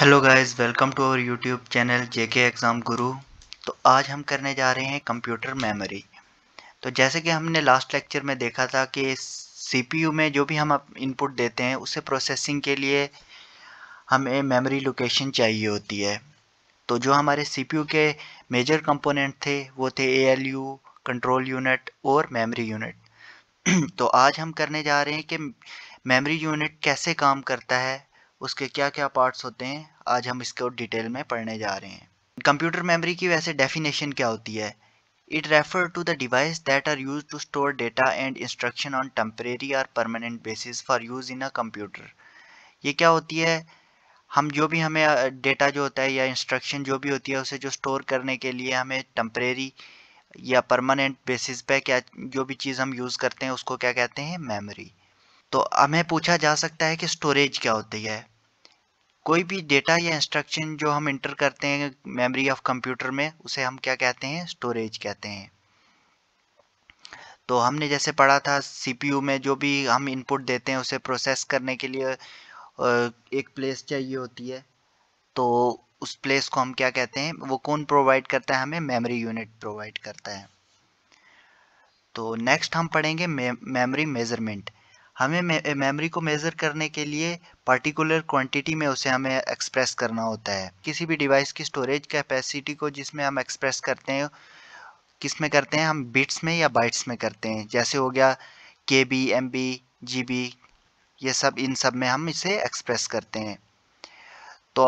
Hello guys welcome to our YouTube channel JK exam Guru तो आज हम करने जा रहे हैं कंप्यूटर मेमोरी तो जैसे कि हमने लास्ट लेक्चर में देखा था कि सीपीयू में जो भी हम इनपुट देते हैं उसे प्रोसेसिंग के लिए हमें मेमोरी लोकेशन चाहिए होती है तो जो हमारे सीपीयू के मेजर कंपोनेंट थे वो थे ए कंट्रोल यूनिट और मेमरी यूनिट तो आज हम करने जा रहे हैं कि मेमरी यूनिट कैसे काम करता है उसके क्या क्या पार्ट्स होते हैं आज हम इसको डिटेल में पढ़ने जा रहे हैं कंप्यूटर मेमोरी की वैसे डेफिनेशन क्या होती है it refer to the device that are use to store data and instruction on temporary और permanent basis for use in a computer ये क्या होती है हम जो भी हमें डेटा जो होता है या इंस्ट्रक्शन जो भी होती है उसे जो स्टोर करने के लिए हमें टम्परेरी या परमानेंट बेसिस पे क्या जो भी चीज़ हम यूज़ करते हैं उसको क्या कहते हैं मेमोरी तो हमें पूछा जा सकता है कि स्टोरेज क्या होती है कोई भी डेटा या इंस्ट्रक्शन जो हम इंटर करते हैं मेमोरी ऑफ कंप्यूटर में उसे हम क्या कहते हैं स्टोरेज कहते हैं तो हमने जैसे पढ़ा था सीपीयू में जो भी हम इनपुट देते हैं उसे प्रोसेस करने के लिए एक प्लेस चाहिए होती है तो उस प्लेस को हम क्या कहते हैं वो कौन प्रोवाइड करता है हमें मेमोरी यूनिट प्रोवाइड करता है तो नेक्स्ट हम पढ़ेंगे मेमोरी मेजरमेंट हमें मेमोरी को मेज़र करने के लिए पर्टिकुलर क्वांटिटी में उसे हमें एक्सप्रेस करना होता है किसी भी डिवाइस की स्टोरेज कैपेसिटी को जिसमें हम एक्सप्रेस करते हैं किस में करते हैं हम बिट्स में या बाइट्स में करते हैं जैसे हो गया K B M B G B ये सब इन सब में हम इसे एक्सप्रेस करते हैं तो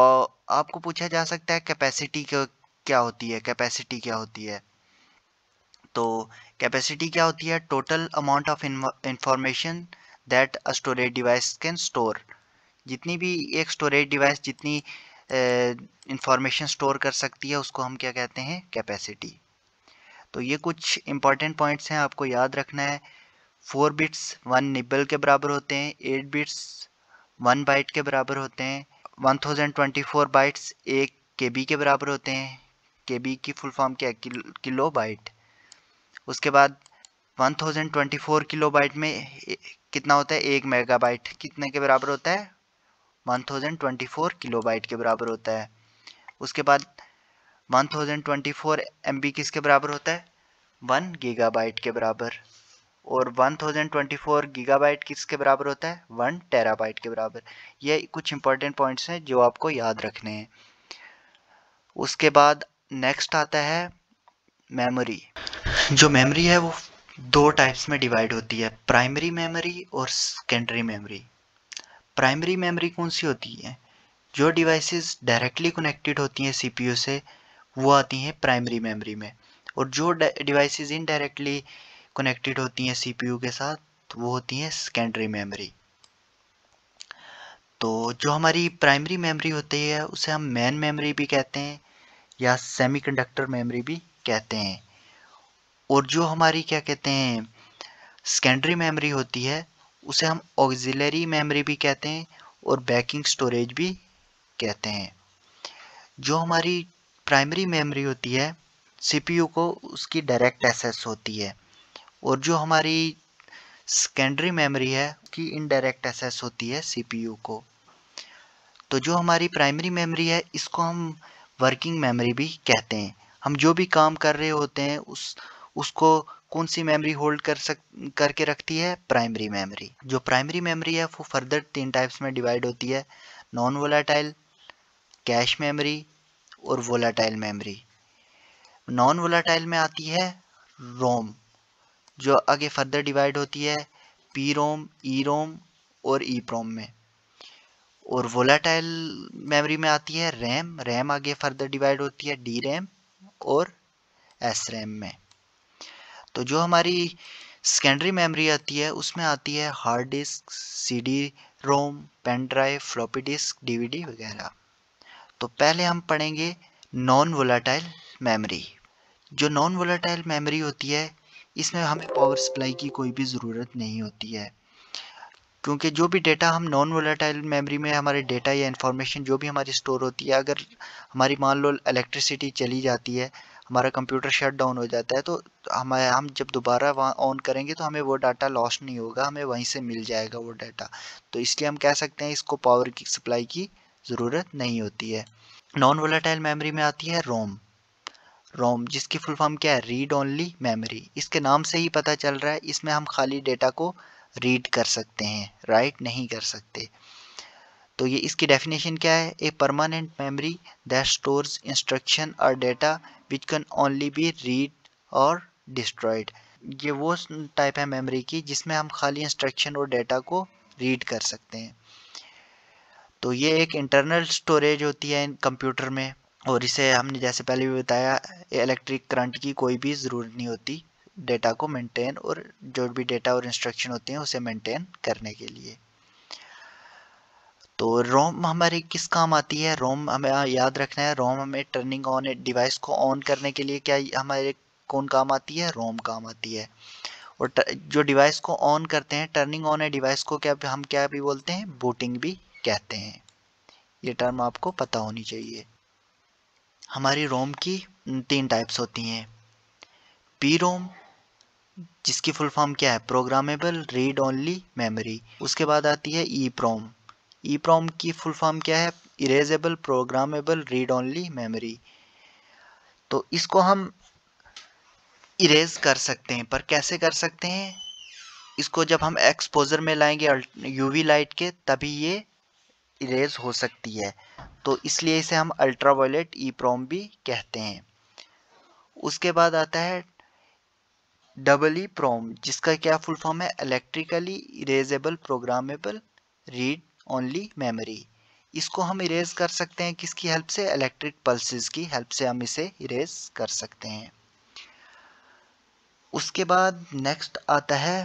आपको पूछा जा सकता है कैपेसिटी क्या होती है कैपेसिटी क्या होती है तो कैपेसिटी क्या होती है total amount of information that a storage device can store जितनी भी एक स्टोरेज डिवाइस जितनी इंफॉर्मेशन स्टोर कर सकती है उसको हम क्या कहते हैं कैपेसिटी तो ये कुछ इंपॉर्टेंट पॉइंट्स हैं आपको याद रखना है फोर बिट्स वन निबल के बराबर होते हैं एट बिट्स वन बाइट के बराबर होते हैं one thousand twenty four bytes एक के बी के बराबर होते हैं के बी की फुल फॉर्म क्या है किलो बाइट उसके बाद 1024 किलोबाइट में कितना होता है एक मेगाबाइट कितने के बराबर होता है 1024 किलोबाइट के बराबर होता है उसके बाद 1024 एमबी किसके बराबर होता है वन गीगाबाइट के बराबर और 1024 गीगाबाइट किसके बराबर होता है वन टेराबाइट के बराबर ये कुछ इंपॉर्टेंट पॉइंट्स हैं जो आपको याद रखने हैं उसके बाद नेक्स्ट आता है मेमोरी जो मेमोरी है वो दो टाइप्स में डिवाइड होती है प्राइमरी मेमोरी और सेकेंडरी मेमोरी प्राइमरी मेमोरी कौन सी होती है जो डिवाइसेस डायरेक्टली कनेक्टेड होती हैं सीपीयू से वो आती हैं प्राइमरी मेमोरी में और जो डिवाइसेस इनडायरेक्टली कनेक्टेड होती हैं सीपीयू के साथ वो होती हैं सेकेंडरी मेमोरी तो जो हमारी प्राइमरी मेमोरी होती है उसे हम मेन मेमोरी भी कहते हैं या सेमीकंडक्टर मेमोरी भी कहते हैं और जो हमारी क्या कहते हैं सेकेंडरी मेमोरी होती है उसे हम ऑग्जिलरी मेमोरी भी कहते हैं और बैकिंग स्टोरेज भी कहते हैं जो हमारी प्राइमरी मेमोरी होती है सीपीयू को उसकी डायरेक्ट एक्सेस होती है और जो हमारी सेकेंडरी मेमोरी है उसकी इनडायरेक्ट एक्सेस होती है सीपीयू को तो जो हमारी प्राइमरी मेमोरी है इसको हम वर्किंग मेमोरी भी कहते हैं हम जो भी काम कर रहे होते हैं उस उसको कौन सी मेमोरी होल्ड कर सक करके रखती है प्राइमरी मेमोरी जो प्राइमरी मेमोरी है वो फर्दर तीन टाइप्स में डिवाइड होती है नॉन वोलाटाइल कैश मेमोरी और वोलाटाइल मेमोरी नॉन वोलाटाइल में आती है रोम जो आगे फर्दर डिवाइड होती है पी रोम ई रोम और ई प्रोम में और वोलाटाइल मेमोरी में आती है रैम रैम आगे फर्दर डिवाइड होती है डी रैम और एस रैम में तो जो हमारी सेकेंडरी मेमोरी आती है उसमें आती है hard disk CD ROM pen drive floppy disk DVD वगैरह तो पहले हम पढ़ेंगे नॉन वोलाटाइल मेमोरी जो नॉन वोलाटाइल मेमोरी होती है इसमें हमें पावर सप्लाई की कोई भी ज़रूरत नहीं होती है क्योंकि जो भी डेटा हम नॉन वोलाटाइल मेमोरी में हमारे डेटा या इन्फॉर्मेशन जो भी हमारी स्टोर होती है अगर हमारी मान लो इलेक्ट्रिसिटी चली जाती है हमारा कंप्यूटर शट डाउन हो जाता है तो हमारे हम जब दोबारा वहाँ ऑन करेंगे तो हमें वो डाटा लॉस नहीं होगा हमें वहीं से मिल जाएगा वो डाटा तो इसलिए हम कह सकते हैं इसको पावर की सप्लाई की ज़रूरत नहीं होती है नॉन वोलाटाइल मेमोरी में आती है रोम रोम जिसकी फुल फॉर्म क्या है रीड ओनली मेमोरी इसके नाम से ही पता चल रहा है इसमें हम खाली डेटा को रीड कर सकते हैं राइट नहीं कर सकते तो ये इसकी डेफिनेशन क्या है a permanent memory that stores instruction और data which can only be read और डिस्ट्रॉयड ये वो टाइप है मेमोरी की जिसमें हम खाली इंस्ट्रक्शन और डेटा को रीड कर सकते हैं तो ये एक इंटरनल स्टोरेज होती है कंप्यूटर में और इसे हमने जैसे पहले भी बताया इलेक्ट्रिक करंट की कोई भी ज़रूरत नहीं होती डेटा को मेंटेन और जो भी डेटा और इंस्ट्रक्शन होते हैं उसे मेंटेन करने के लिए तो रोम हमारे किस काम आती है रोम हमें याद रखना है रोम हमें टर्निंग ऑन डिवाइस को ऑन करने के लिए क्या हमारे कौन काम आती है रोम काम आती है और जो डिवाइस को ऑन करते हैं टर्निंग ऑन है डिवाइस को क्या हम क्या भी बोलते हैं बूटिंग भी कहते हैं ये टर्म आपको पता होनी चाहिए हमारी रोम की तीन टाइप्स होती हैं पी रोम जिसकी फुल फॉर्म क्या है प्रोग्रामेबल रीड ओनली मेमोरी उसके बाद आती है ई प्रोम ई प्रॉम की फुल फॉर्म क्या है erasable programmable read only memory तो इसको हम इरेज कर सकते हैं पर कैसे कर सकते हैं इसको जब हम एक्सपोजर में लाएंगे यूवी लाइट के तभी ये इरेज हो सकती है तो इसलिए इसे हम अल्ट्रा वायलेट ई प्रॉम भी कहते हैं उसके बाद आता है डबल ई प्रॉम जिसका क्या फुल फॉर्म है electrically erasable programmable read only memory इसको हम इरेज कर सकते हैं किसकी हेल्प से इलेक्ट्रिक पल्सेस की हेल्प से हम इसे इरेज कर सकते हैं उसके बाद नेक्स्ट आता है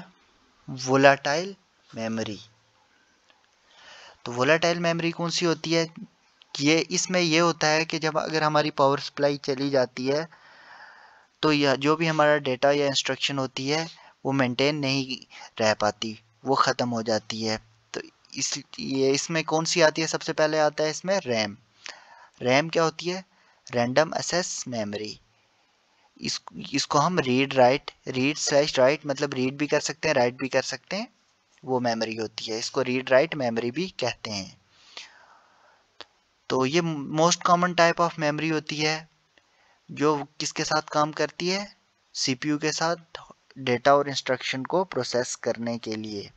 वोलाटाइल मेमोरी तो वोलाटाइल मेमोरी कौन सी होती है ये इसमें यह होता है कि जब अगर हमारी पावर सप्लाई चली जाती है तो यह जो भी हमारा डेटा या इंस्ट्रक्शन होती है वो मेंटेन नहीं रह पाती वो ख़त्म हो जाती है इस ये इसमें कौन सी आती है सबसे पहले आता है इसमें रैम रैम क्या होती है रैंडम एसेस मेमोरी इस इसको हम read write read slash write मतलब रीड भी कर सकते हैं राइट भी कर सकते हैं वो मेमोरी होती है इसको रीड राइट मेमोरी भी कहते हैं तो ये most common type of memory होती है जो किसके साथ काम करती है सीपीयू के साथ डेटा और इंस्ट्रक्शन को प्रोसेस करने के लिए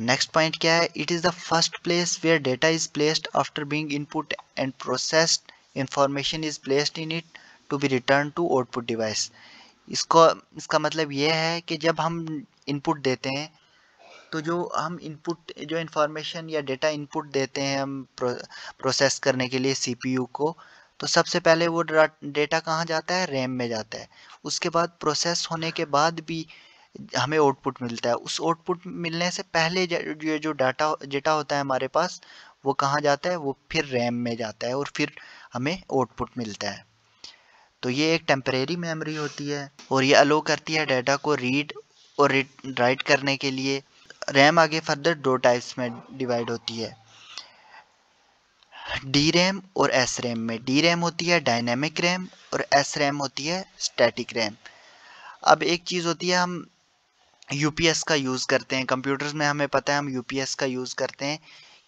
नेक्स्ट पॉइंट क्या है it is the first place where data is placed after being input and processed information is placed in it to be return to output device इसको इसका मतलब ये है कि जब हम इनपुट देते हैं तो जो हम इनपुट जो इंफॉर्मेशन या डेटा इनपुट देते हैं हम प्रो, प्रोसेस करने के लिए सीपीयू को तो सबसे पहले वो डेटा कहाँ जाता है रैम में जाता है उसके बाद प्रोसेस होने के बाद भी हमें आउटपुट मिलता है उस आउटपुट मिलने से पहले ये जो डाटा डेटा होता है हमारे पास वो कहाँ जाता है वो फिर रैम में जाता है और फिर हमें आउटपुट मिलता है तो ये एक टेम्परेरी मेमोरी होती है और ये अलो करती है डाटा को रीड और राइट करने के लिए रैम आगे फर्दर दो टाइप्स में डिवाइड होती है डी रैम और एस रैम में डी रैम होती है डायनेमिक रैम और एस रैम होती है स्टैटिक रैम अब एक चीज़ होती है हम यूपीएस का यूज़ करते हैं कंप्यूटर्स में हमें पता है हम यूपीएस का यूज़ करते हैं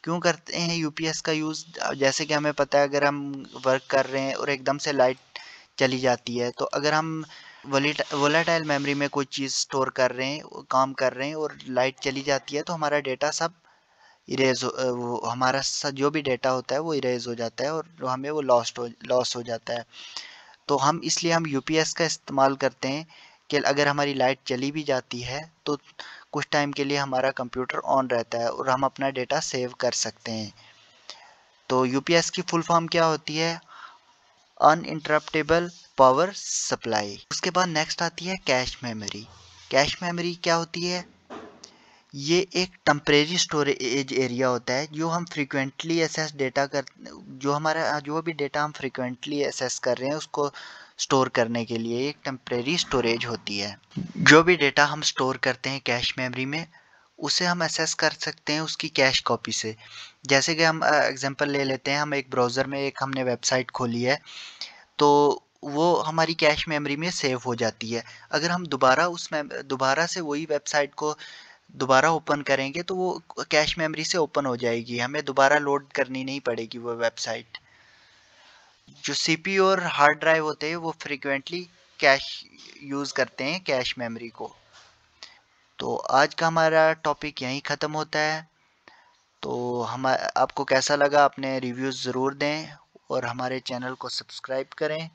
क्यों करते हैं यूपीएस का यूज़ जैसे कि हमें पता है अगर हम वर्क कर रहे हैं और एकदम से लाइट चली जाती है तो अगर हम वोलेटाइल मेमोरी में कोई चीज़ स्टोर कर रहे हैं काम कर रहे हैं और लाइट चली जाती है तो हमारा डेटा सब इरेज हो हमारा जो भी डेटा होता है वो इरेज हो जाता है और हमें वो लॉस्ट हो लॉस हो जाता है तो हम इसलिए हम यूपीएस का इस्तेमाल करते हैं कि अगर हमारी लाइट चली भी जाती है तो कुछ टाइम के लिए हमारा कंप्यूटर ऑन रहता है और हम अपना डेटा सेव कर सकते हैं तो यूपीएस की फुल फॉर्म क्या होती है अन इंटरप्टेबल पावर सप्लाई उसके बाद नेक्स्ट आती है कैश मेमोरी कैश मेमोरी क्या होती है ये एक टम्परेरी स्टोरेज एरिया होता है जो हम फ्रिक्वेंटली एसेस डेटा कर जो हमारा जो भी डेटा हम फ्रिक्वेंटली एसेस कर रहे हैं उसको स्टोर करने के लिए एक टम्परेरी स्टोरेज होती है जो भी डेटा हम स्टोर करते हैं कैश मेमोरी में उसे हम एसेस कर सकते हैं उसकी कैश कॉपी से जैसे कि हम एग्जांपल ले लेते हैं हम एक ब्राउज़र में एक हमने वेबसाइट खोली है तो वो हमारी कैश मेमोरी में सेव हो जाती है अगर हम दोबारा उस दोबारा से वही वेबसाइट को दोबारा ओपन करेंगे तो वो कैश मेमोरी से ओपन हो जाएगी हमें दोबारा लोड करनी नहीं पड़ेगी वो वेबसाइट जो सी और हार्ड ड्राइव होते हैं वो फ्रिक्वेंटली कैश यूज़ करते हैं कैश मेमोरी को तो आज का हमारा टॉपिक यहीं ख़त्म होता है तो हम आपको कैसा लगा अपने रिव्यूज़ ज़रूर दें और हमारे चैनल को सब्सक्राइब करें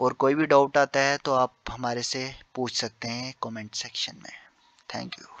और कोई भी डाउट आता है तो आप हमारे से पूछ सकते हैं कमेंट सेक्शन में Thank you.